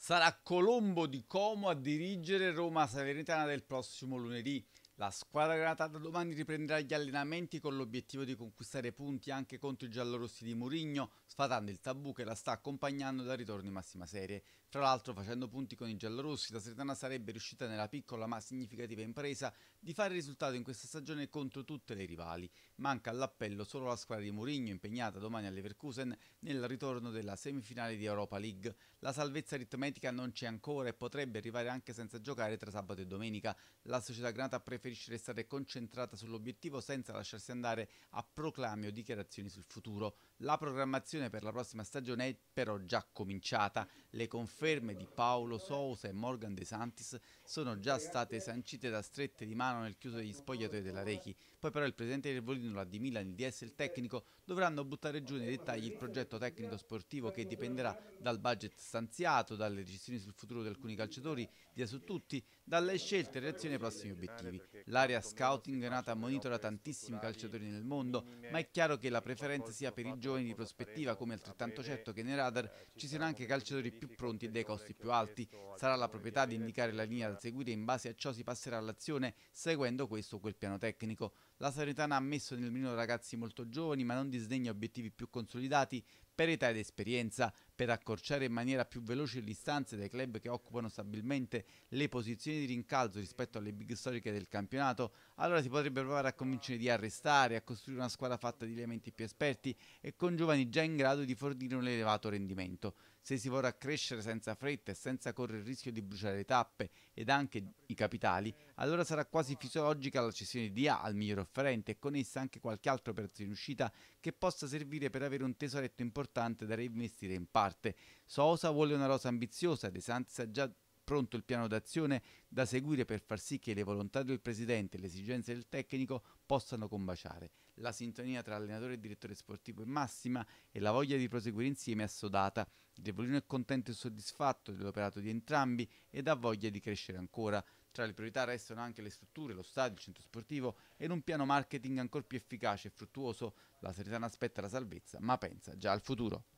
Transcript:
Sarà Colombo di Como a dirigere Roma Salernitana del prossimo lunedì. La squadra granata da domani riprenderà gli allenamenti con l'obiettivo di conquistare punti anche contro i giallorossi di Murigno, sfatando il tabù che la sta accompagnando dal ritorno in massima serie. Fra l'altro, facendo punti con i giallorossi, la Sertana sarebbe riuscita nella piccola ma significativa impresa di fare risultato in questa stagione contro tutte le rivali. Manca all'appello solo la squadra di Murigno, impegnata domani a Leverkusen nel ritorno della semifinale di Europa League. La salvezza aritmetica non c'è ancora e potrebbe arrivare anche senza giocare tra sabato e domenica. La società granata preferisce preferisce restare concentrata sull'obiettivo senza lasciarsi andare a proclami o dichiarazioni sul futuro. La programmazione per la prossima stagione è però già cominciata. Le conferme di Paolo Sousa e Morgan De Santis sono già state sancite da strette di mano nel chiuso degli spogliatoi della Rechi. Poi però il presidente del Volino, la di Milan, il DS e il tecnico dovranno buttare giù nei dettagli il progetto tecnico sportivo che dipenderà dal budget stanziato, dalle decisioni sul futuro di alcuni calciatori, via su tutti, dalle scelte e reazioni ai prossimi obiettivi. L'area scouting nata monitora tantissimi calciatori nel mondo, ma è chiaro che la preferenza sia per i giovani di prospettiva, come altrettanto certo che nei radar ci siano anche calciatori più pronti e dei costi più alti. Sarà la proprietà di indicare la linea da seguire e in base a ciò si passerà all'azione seguendo questo o quel piano tecnico. La Salernitana ha messo nel mirino ragazzi molto giovani, ma non disdegna obiettivi più consolidati per età ed esperienza, per accorciare in maniera più veloce le distanze dai club che occupano stabilmente le posizioni di rincalzo rispetto alle big storiche del campionato, allora si potrebbe provare a convincere di arrestare, a costruire una squadra fatta di elementi più esperti e con giovani già in grado di fornire un elevato rendimento se si vorrà crescere senza fretta e senza correre il rischio di bruciare le tappe ed anche i capitali, allora sarà quasi fisiologica la cessione di A al miglior offerente e con essa anche qualche altro operazione in uscita che possa servire per avere un tesoretto importante da reinvestire in parte. Sosa vuole una rosa ambiziosa, De esatto, Santis ha già pronto il piano d'azione da seguire per far sì che le volontà del presidente e le esigenze del tecnico possano combaciare. La sintonia tra allenatore e direttore sportivo è massima e la voglia di proseguire insieme è assodata. Il Devolino è contento e soddisfatto dell'operato di entrambi ed ha voglia di crescere ancora. Tra le priorità restano anche le strutture, lo stadio, il centro sportivo ed un piano marketing ancora più efficace e fruttuoso. La Seritana aspetta la salvezza, ma pensa già al futuro.